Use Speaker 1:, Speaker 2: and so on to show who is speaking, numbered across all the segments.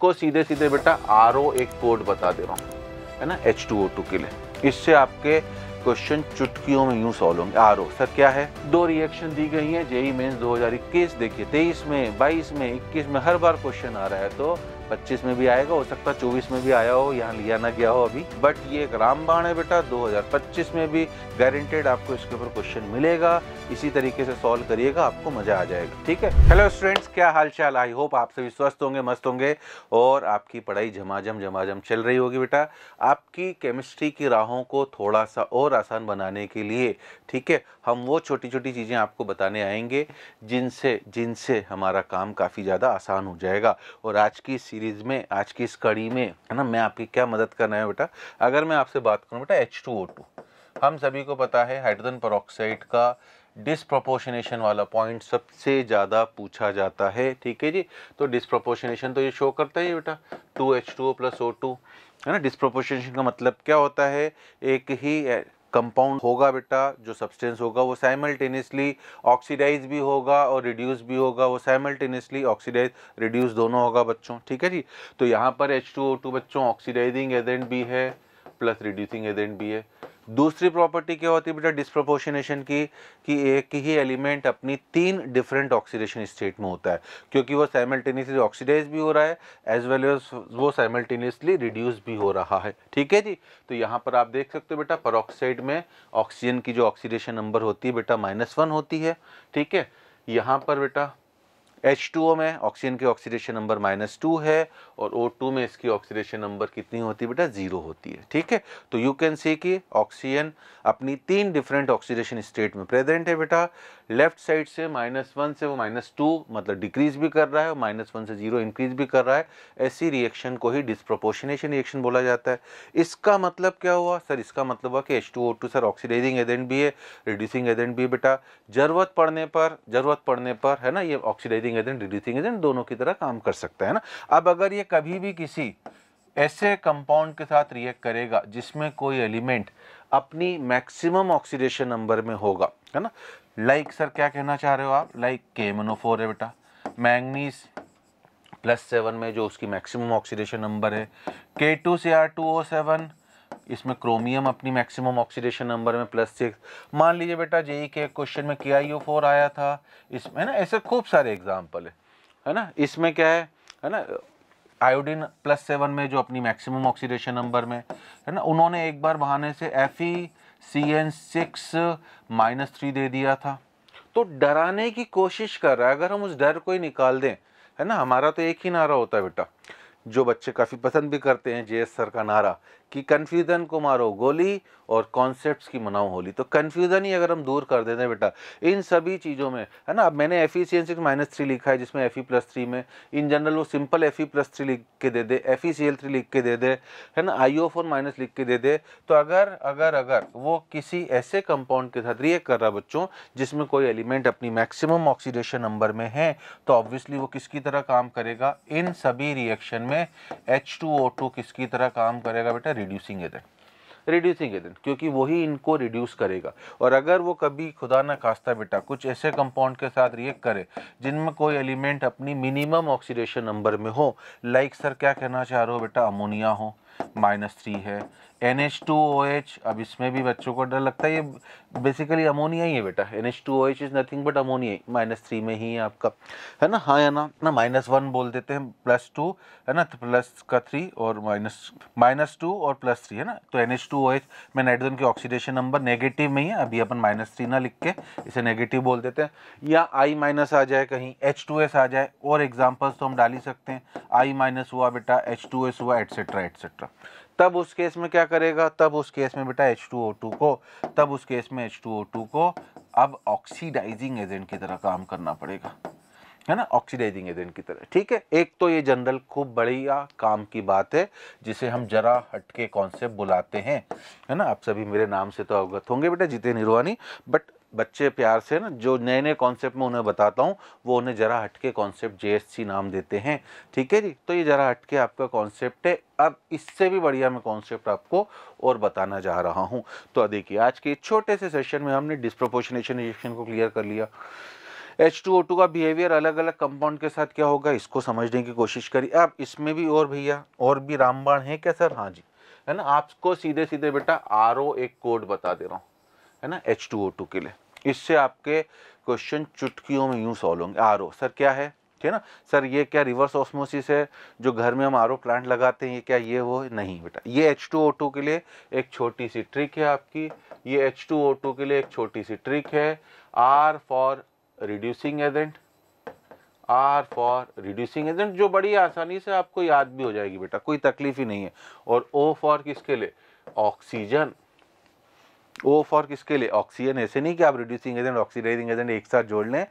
Speaker 1: आपको सीधे सीधे बेटा आर एक कोड बता दे रहा हूँ है ना एच के लिए इससे आपके क्वेश्चन चुटकियों में यूँ सॉल्व होंगे आर सर क्या है दो रिएक्शन दी गई हैं जेई मेंस 2021 देखिए 23 में 22 में 21 में हर बार क्वेश्चन आ रहा है तो 25 में भी आएगा हो सकता है चौबीस में भी आया हो यहाँ लिया ना गया हो अभी बट ये एक रामबाण है बेटा 2025 में भी गारंटेड आपको इसके ऊपर क्वेश्चन मिलेगा इसी तरीके से सॉल्व करिएगा आपको मजा आ जाएगा ठीक है हेलो स्टूडेंट्स क्या हाल चाल आई होप आप सभी स्वस्थ होंगे मस्त होंगे और आपकी पढ़ाई झमाझम झमाझम चल रही होगी बेटा आपकी केमिस्ट्री की राहों को थोड़ा सा और आसान बनाने के लिए ठीक है हम वो छोटी छोटी चीज़ें आपको बताने आएंगे जिनसे जिनसे हमारा काम काफ़ी ज़्यादा आसान हो जाएगा और आज की सीरीज़ में आज की इस कड़ी में है ना मैं आपकी क्या मदद कर रहा है बेटा अगर मैं आपसे बात करूँ बेटा एच टू ओ टू हम सभी को पता है हाइड्रोजन परोक्साइड का डिसप्रोपोर्शनेशन वाला पॉइंट सबसे ज़्यादा पूछा जाता है ठीक है जी तो डिसप्रोपोर्शनेशन तो ये शो करता है बेटा two H two O plus O two है ना डिसप्रोपोर्शनेशन का मतलब क्या होता है एक ही कंपाउंड होगा बेटा जो सब्सटेंस होगा वो साइमल्टेनियसली ऑक्सीडाइज भी होगा और रिड्यूस भी होगा वो साइमल्टेनियसली ऑक्सीडाइज रिड्यूस दोनों होगा बच्चों ठीक है जी तो यहाँ पर H2O2 बच्चों ऑक्सीडाइजिंग एजेंट भी है प्लस रिड्यूसिंग एजेंट भी है दूसरी प्रॉपर्टी क्या होती है बेटा डिस्प्रोपोर्शनेशन की कि एक ही एलिमेंट अपनी तीन डिफरेंट ऑक्सीडेशन स्टेट में होता है क्योंकि वो साइमल्टेनियसली ऑक्सीडाइज भी हो रहा है एज वेल एज वो साइमल्टेनियसली रिड्यूस भी हो रहा है ठीक है जी तो यहाँ पर आप देख सकते हो बेटा परऑक्साइड में ऑक्सीजन की जो ऑक्सीडेशन नंबर होती है बेटा माइनस वन होती है ठीक है यहाँ पर बेटा एच टू ओ में ऑक्सीजन की ऑक्सीडेशन नंबर माइनस टू है और ओ टू में इसकी ऑक्सीडेशन नंबर कितनी होती है बेटा जीरो होती है ठीक है तो यू कैन सी कि ऑक्सीजन अपनी तीन डिफरेंट ऑक्सीडेशन स्टेट में प्रेजेंट है बेटा लेफ्ट साइड से माइनस वन से वो माइनस टू मतलब डिक्रीज भी कर रहा है और माइनस वन से जीरो इंक्रीज भी कर रहा है ऐसी रिएक्शन को ही डिस्प्रोपोर्शनेशन रिएक्शन बोला जाता है इसका मतलब क्या हुआ सर इसका मतलब हुआ कि H two O two sir oxidising agent भी है रिड्यूसिंग एजेंट भी बेटा ज़रूरत पड़ने पर ज़रूरत पड़ने पर है ना ये ऑक्सीडाइजिंग एजेंट रिड्यूसिंग एजेंट दोनों की तरह काम कर सकता है ना अब अगर ये कभी भी किसी ऐसे कंपाउंड के साथ रिएक्ट करेगा जिसमें कोई एलिमेंट अपनी मैक्सिमम ऑक्सीडेशन नंबर में होगा है ना लाइक like, सर क्या कहना चाह रहे हो आप लाइक के मनोफोर है बेटा मैंगनीस प्लस सेवन में जो उसकी मैक्सिमम ऑक्सीडेशन नंबर है K two C R two O seven इसमें क्रोमियम अपनी मैक्सिमम ऑक्सीडेशन नंबर में प्लस सिक्स मान लीजिए बेटा जेई e के क्वेश्चन में के आई ओ फोर आया था इसमें ना ऐसे खूब सारे एग्जाम्पल है है ना इसमें क्या है है ना आयोडीन प्लस सेवन में जो अपनी मैक्सिमम ऑक्सीडेशन नंबर में है ना उन्होंने एक बार बहाने से F E C N six minus three दे दिया था तो डराने की कोशिश कर रहा है अगर हम उस डर को ही निकाल दें है ना हमारा तो एक ही नारा होता है बेटा जो बच्चे काफ़ी पसंद भी करते हैं जे सर का नारा कि कन्फ्यूज़न को मारो गोली और कॉन्सेप्ट्स की मनाओ होली तो कन्फ्यूज़न ही अगर हम दूर कर देते हैं बेटा इन सभी चीज़ों में है ना अब मैंने F E C minus three लिखा है जिसमें एफ ई प्लस थ्री में इन जनरल वो simple F E plus three लिख के दे दे F E C L three लिख के दे दे है ना आई ओ फोर माइनस लिख के दे दे तो अगर अगर अगर वो किसी ऐसे कंपाउंड के साथ रिएक्ट कर रहा बच्चों जिसमें कोई एलिमेंट अपनी मैक्सिमम ऑक्सीडेशन नंबर में है तो ऑब्वियसली वो किसकी तरह काम करेगा इन सभी रिएक्शन में एच टू ओ टू किसकी तरह काम करेगा बेटा रिड्यूसिंग एजेंट रिड्यूसिंग एजेंट क्योंकि वही इनको रिड्यूस करेगा और अगर वो कभी खुदा ना खास्ता बेटा कुछ ऐसे कंपाउंड के साथ रिएक्ट करे जिनमें कोई एलिमेंट अपनी मिनिमम ऑक्सीडेशन नंबर में हो लाइक सर क्या कहना चाह रहे हो बेटा अमोनिया हो माइनस थ्री है N H two O H अब इसमें भी बच्चों को डर लगता है ये बेसिकली अमोनिया ही है बेटा N H two O H is nothing but ammonia minus three में ही है आपका है ना हाँ या ना ना माइनस वन बोल देते हैं प्लस टू है ना तो प्लस का थ्री और माइनस माइनस टू और प्लस थ्री है ना तो N H two O H में नाइट्रोजन के ऑक्सीडेशन नंबर नेगेटिव में ही है अभी अपन माइनस थ्री ना लिख के इसे नेगेटिव बोल देते हैं या आई माइनस आ जाए कहीं एच टू एस आ जाए और एग्जाम्पल्स तो हम डाल ही सकते हैं आई माइनस हुआ बेटा एच टू एस हुआ एट्सेट्रा एट्सेट्रा तब उस केस में क्या करेगा तब उस केस में बेटा H2O2 को तब उस केस में H2O2 को अब ऑक्सीडाइजिंग एजेंट की तरह काम करना पड़ेगा है ना ऑक्सीडाइजिंग एजेंट की तरह ठीक है एक तो ये जनरल खूब बढ़िया काम की बात है जिसे हम जरा हटके कॉन्सेप्ट बुलाते हैं है ना आप सभी मेरे नाम से तो अवगत होंगे बेटा जितेन हिरवानी बट बच्चे प्यार से ना जो नए नए कॉन्सेप्ट में उन्हें बताता हूँ वो उन्हें ज़रा हटके कॉन्सेप्ट जे नाम देते हैं ठीक है जी तो ये ज़रा हटके आपका कॉन्सेप्ट है अब इससे भी बढ़िया मैं कॉन्सेप्ट आपको और बताना चाह रहा हूँ तो देखिए आज के छोटे से सेशन में हमने डिस्प्रोपोर्शनेशन रिएक्शन को क्लियर कर लिया एच का बिहेवियर अलग अलग कंपाउंड के साथ क्या होगा इसको समझने की कोशिश करिए अब इसमें भी और भैया और भी रामबाण है क्या सर हाँ जी है ना आपको सीधे सीधे बेटा आर एक कोड बता दे रहा हूँ है ना एच टू ओ टू के लिए इससे आपके क्वेश्चन चुटकियों में यूँ सॉल्व होंगे आर ओ सर क्या है ठीक है ना सर ये क्या रिवर्स ऑस्मोसिस है जो घर में हम आर प्लांट लगाते हैं ये क्या ये वो नहीं बेटा ये एच टू ओ टू के लिए एक छोटी सी ट्रिक है आपकी ये एच टू ओ टू के लिए एक छोटी सी ट्रिक है R for reducing agent R for reducing agent जो बड़ी आसानी से आपको याद भी हो जाएगी बेटा कोई तकलीफ ही नहीं है और ओ फॉर किसके लिए ऑक्सीजन ओ फॉर किसके लिए ऑक्सीजन ऐसे नहीं कि आप रिड्यूसिंग एजेंट ऑक्सीडाइजिंग एजेंट एक साथ जोड़ लें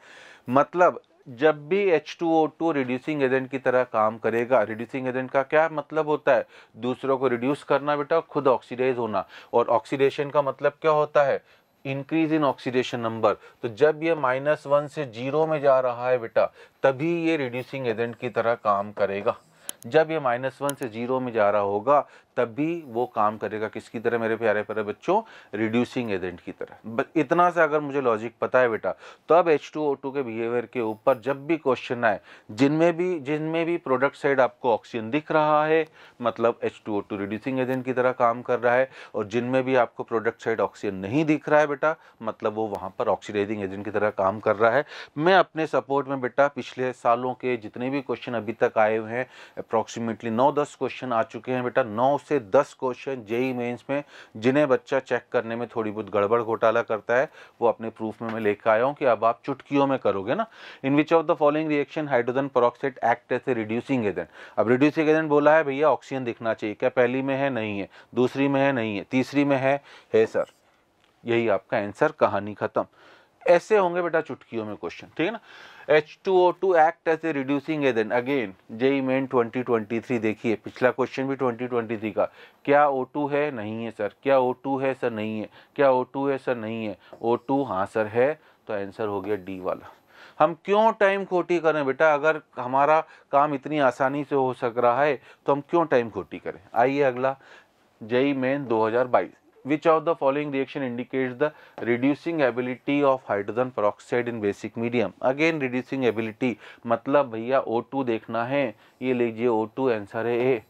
Speaker 1: मतलब जब भी H2O2 रिड्यूसिंग एजेंट की तरह काम करेगा रिड्यूसिंग एजेंट का क्या मतलब होता है दूसरों को रिड्यूस करना बेटा खुद ऑक्सीडाइज होना और ऑक्सीडेशन का मतलब क्या होता है इंक्रीज इन ऑक्सीडेशन नंबर तो जब ये माइनस वन से जीरो में जा रहा है बेटा तभी ये रिड्यूसिंग एजेंट की तरह काम करेगा जब ये माइनस वन से जीरो में जा रहा होगा तब भी वो काम करेगा किसकी तरह मेरे प्यारे प्यारे बच्चों रिड्यूसिंग एजेंट की तरह इतना सा अगर मुझे लॉजिक पता है बेटा तब एच टू ओ टू के बिहेवियर के ऊपर जब भी क्वेश्चन आए जिनमें भी जिनमें भी प्रोडक्ट साइड आपको ऑक्सीजन दिख रहा है मतलब H two O two reducing agent की तरह काम कर रहा है और जिनमें भी आपको प्रोडक्ट साइड ऑक्सीजन नहीं दिख रहा है बेटा मतलब वो वहाँ पर ऑक्सीडाइजिंग एजेंट की तरह काम कर रहा है मैं अपने सपोर्ट में बेटा पिछले सालों के जितने भी क्वेश्चन अभी तक आए हुए हैं अप्रॉक्सीमेटली नौ दस क्वेश्चन आ चुके हैं बेटा नौ से दस क्वेश्चन जेई मेंस में जिन्हें बच्चा चेक करने में थोड़ी बहुत गड़बड़ घोटाला करता है वो अपने प्रूफ में मैं लेकर आया हूँ कि अब आप चुटकियों में करोगे ना in which of the following reaction hydrogen peroxide act as a reducing agent अब रिड्यूसिंग एजेंट बोला है भैया ऑक्सीजन दिखना चाहिए क्या पहली में है नहीं है दूसरी में है नहीं है तीसरी में है है सर यही आपका आंसर कहानी ख़त्म ऐसे होंगे बेटा चुटकियों में क्वेश्चन ठीक है ना H two O two act as a reducing agent again JEE Main 2023 देखिए पिछला क्वेश्चन भी 2023 का क्या ओ टू है नहीं है सर क्या ओ टू है सर नहीं है क्या ओ टू है सर नहीं है ओ टू हाँ सर है तो आंसर हो गया डी वाला हम क्यों टाइम खोटी करें बेटा अगर हमारा काम इतनी आसानी से हो सक रहा है तो हम क्यों टाइम खोटी करें आइए अगला e e जेई मेन बाईस which of the following reaction indicates the reducing ability of hydrogen peroxide in basic medium again reducing ability मतलब भैया O2 देखना है ये लीजिए O2 आंसर है ए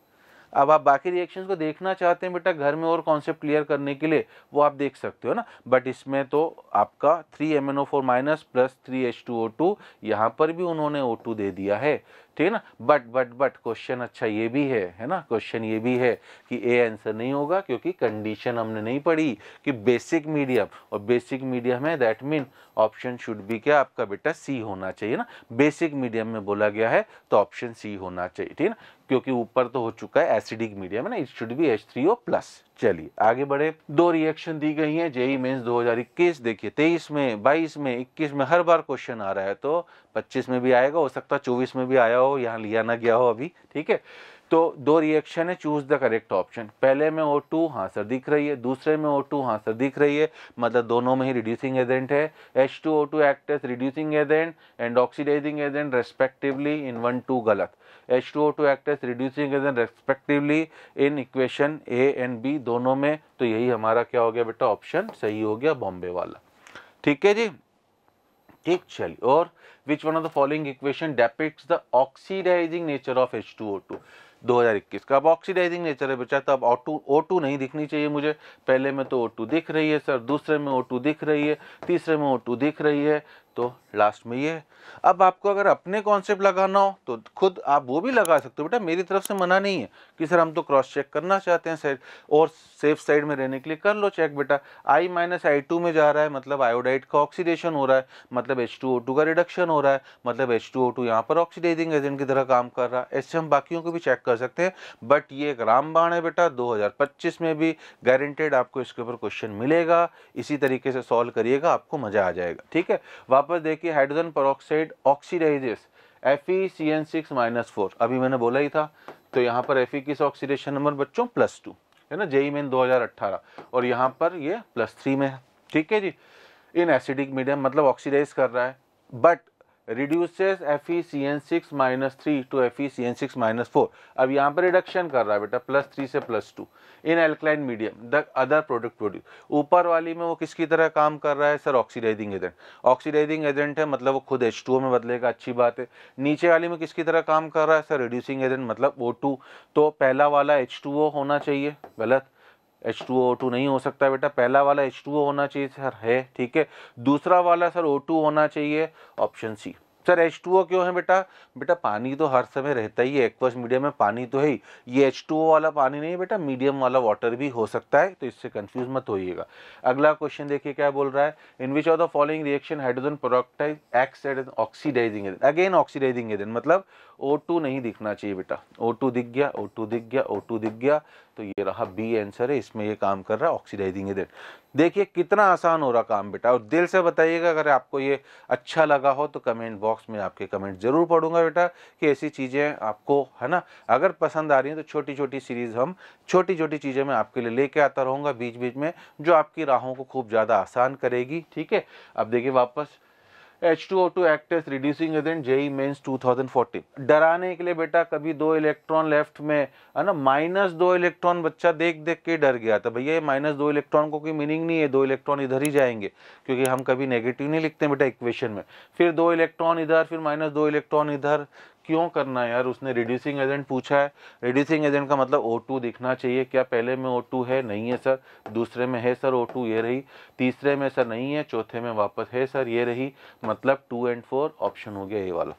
Speaker 1: अब आप बाकी रिएक्शंस को देखना चाहते हैं बेटा घर में और कॉन्सेप्ट क्लियर करने के लिए वो आप देख सकते हो ना बट इसमें तो आपका three M N O four minus plus three H two O two यहाँ पर भी उन्होंने ओ टू दे दिया है ठीक है ना बट बट बट क्वेश्चन अच्छा ये भी है है ना क्वेश्चन ये भी है कि ए आंसर नहीं होगा क्योंकि कंडीशन हमने नहीं पढ़ी कि बेसिक मीडियम और बेसिक मीडियम है that mean option should be क्या आपका बेटा सी होना चाहिए ना बेसिक मीडियम में बोला गया है तो ऑप्शन सी होना चाहिए ठीक है ना क्योंकि ऊपर तो हो चुका है एसिडिक मीडियम है ना it should be H three O plus चलिए आगे बढ़े दो रिएक्शन दी गई हैं जेई मेंस 2021 देखिए 23 में 22 में 21 में हर बार क्वेश्चन आ रहा है तो 25 में भी आएगा हो सकता है 24 में भी आया हो यहाँ लिया ना गया हो अभी ठीक है तो दो रिएक्शन है चूज़ द करेक्ट ऑप्शन पहले में ओ टू हाँ सर दिख रही है दूसरे में ओ टू हाँ सर दिख रही है मतलब दोनों में ही रिड्यूसिंग एजेंट है H two O two act as reducing agent and oxidising agent respectively in one two गलत H two O two act as reducing agent respectively in equation A and B दोनों में तो यही हमारा क्या हो गया बेटा ऑप्शन सही हो गया बॉम्बे वाला ठीक है जी ठीक चलिए और which one of the following equation depicts the oxidising nature of H two O two 2021 का अब ऑक्सीडाइजिंग नेचर है बेचारा तो अब ओ टू नहीं दिखनी चाहिए मुझे पहले में तो ओ टू दिख रही है सर दूसरे में ओ टू दिख रही है तीसरे में ओ टू दिख रही है तो लास्ट में ये अब आपको अगर अपने कॉन्सेप्ट लगाना हो तो खुद आप वो भी लगा सकते हो बेटा मेरी तरफ से मना नहीं है कि सर हम तो क्रॉस चेक करना चाहते हैं साइड और सेफ साइड में रहने के लिए कर लो चेक बेटा आई माइनस आई टू में जा रहा है मतलब आयोडाइड का ऑक्सीडेशन हो रहा है मतलब एच टू ओ टू का रिडक्शन हो रहा है मतलब एच टू ओ टू यहाँ पर ऑक्सीडाइजिंग एजेंट की तरह काम कर रहा है ऐसे हम बाकियों को भी चेक कर सकते हैं बट ये एक रामबाण है बेटा दो हज़ार पच्चीस में भी गारंटेड आपको इसके ऊपर क्वेश्चन मिलेगा इसी तरीके से सॉल्व करिएगा आपको मज़ा आ जाएगा ठीक है वापस पर देखिए hydrogen peroxide oxidises F E C N six minus four अभी मैंने बोला ही था तो यहाँ पर एफ ई किस ऑक्सीडेशन नंबर बच्चों प्लस टू है ना जेई मेन 2018 और यहाँ पर ये प्लस थ्री में है ठीक है जी इन एसिडिक मीडियम मतलब ऑक्सीडाइज कर रहा है but reduces F E C N six minus three to F E C N six minus four अब यहाँ पर रिडक्शन कर रहा है बेटा प्लस थ्री से plus two in alkaline medium the other product produce ऊपर वाली में वो किसकी तरह काम कर रहा है sir oxidising agent oxidising agent है मतलब वो खुद एच टू ओ में बदलेगा अच्छी बात है नीचे वाली में किसकी तरह काम कर रहा है सर रिड्यूसिंग एजेंट मतलब ओ टू तो पहला वाला एच टू ओ होना चाहिए गलत एच टू ओ टू नहीं हो सकता बेटा पहला वाला एच टू ओ होना चाहिए सर है ठीक है दूसरा वाला सर ओ टू होना चाहिए option C sir H two O क्यों है बेटा बेटा पानी तो हर समय रहता ही है एक्वस मीडियम में पानी तो है ही ये एच टू ओ वाला पानी नहीं है बेटा मीडियम वाला वाटर भी हो सकता है तो इससे कंफ्यूज मत होइएगा अगला क्वेश्चन देखिए क्या बोल रहा है in which of the following reaction hydrogen peroxide acts as oxidising agent again oxidising agent मतलब ओ टू नहीं दिखना चाहिए बेटा ओ टू दिख गया ओ टू दिख गया ओ टू दिख गया तो ये रहा बी आंसर है इसमें ये काम कर रहा है ऑक्सीडाइजिंग एजेंट देखिए कितना आसान हो रहा काम बेटा और दिल से बताइएगा अगर आपको ये अच्छा लगा हो तो कमेंट बॉक्स में आपके कमेंट ज़रूर पढ़ूंगा बेटा कि ऐसी चीज़ें आपको है ना अगर पसंद आ रही हैं तो छोटी छोटी सीरीज़ हम छोटी छोटी चीज़ें मैं आपके लिए लेके आता रहूँगा बीच बीच में जो आपकी राहों को खूब ज़्यादा आसान करेगी ठीक है अब देखिए वापस H2O2 act as reducing agent JEE Mains 2014 डराने के लिए बेटा कभी दो इलेक्ट्रॉन लेफ्ट में है ना माइनस दो इलेक्ट्रॉन बच्चा देख देख के डर गया था भैया ये माइनस दो इलेक्ट्रॉन को कोई मीनिंग नहीं है दो इलेक्ट्रॉन इधर ही जाएंगे क्योंकि हम कभी नेगेटिव नहीं लिखते बेटा इक्वेशन में फिर दो इलेक्ट्रॉन इधर फिर माइनस दो इलेक्ट्रॉन इधर क्यों करना है यार उसने रिड्यूसिंग एजेंट पूछा है रिड्यूसिंग एजेंट का मतलब ओ दिखना चाहिए क्या पहले में ओ है नहीं है सर दूसरे में है सर ओ ये रही तीसरे में सर नहीं है चौथे में वापस है सर ये रही मतलब टू एंड फोर ऑप्शन हो गया ये वाला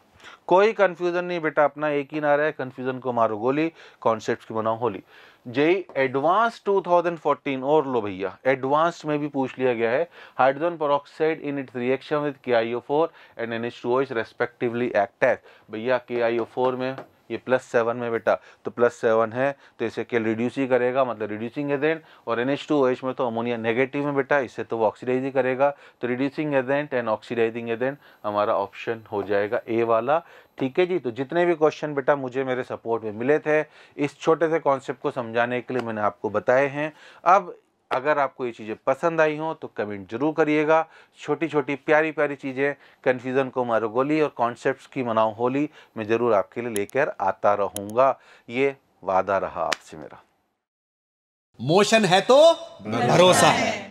Speaker 1: कोई कन्फ्यूज़न नहीं बेटा अपना एक ही नारा है कन्फ्यूज़न को मारो गोली कॉन्सेप्ट की बनाओ होली जय एडवांस 2014 और लो भैया एडवांस में भी पूछ लिया गया है hydrogen peroxide in its reaction with K I O four and N H two respectively act as भैया के आई ओ फोर में ये प्लस सेवन में बेटा तो प्लस सेवन है तो इसे क्या रिड्यूस ही करेगा मतलब रिड्यूसिंग एजेंट और N H two O H में तो अमोनिया नेगेटिव में बेटा इससे तो वो ऑक्सीडाइज ही करेगा तो reducing agent and oxidising agent हमारा ऑप्शन हो जाएगा ए वाला ठीक है जी तो जितने भी क्वेश्चन बेटा मुझे मेरे सपोर्ट में मिले थे इस छोटे से कॉन्सेप्ट को समझाने के लिए मैंने आपको बताए हैं अब अगर आपको ये चीज़ें पसंद आई हों तो कमेंट जरूर करिएगा छोटी छोटी प्यारी प्यारी चीज़ें कन्फ्यूज़न को मारो गोली और कॉन्सेप्ट्स की मनाओ होली मैं ज़रूर आपके लिए लेकर आता रहूँगा ये वादा रहा आपसे मेरा मोशन है तो भरोसा है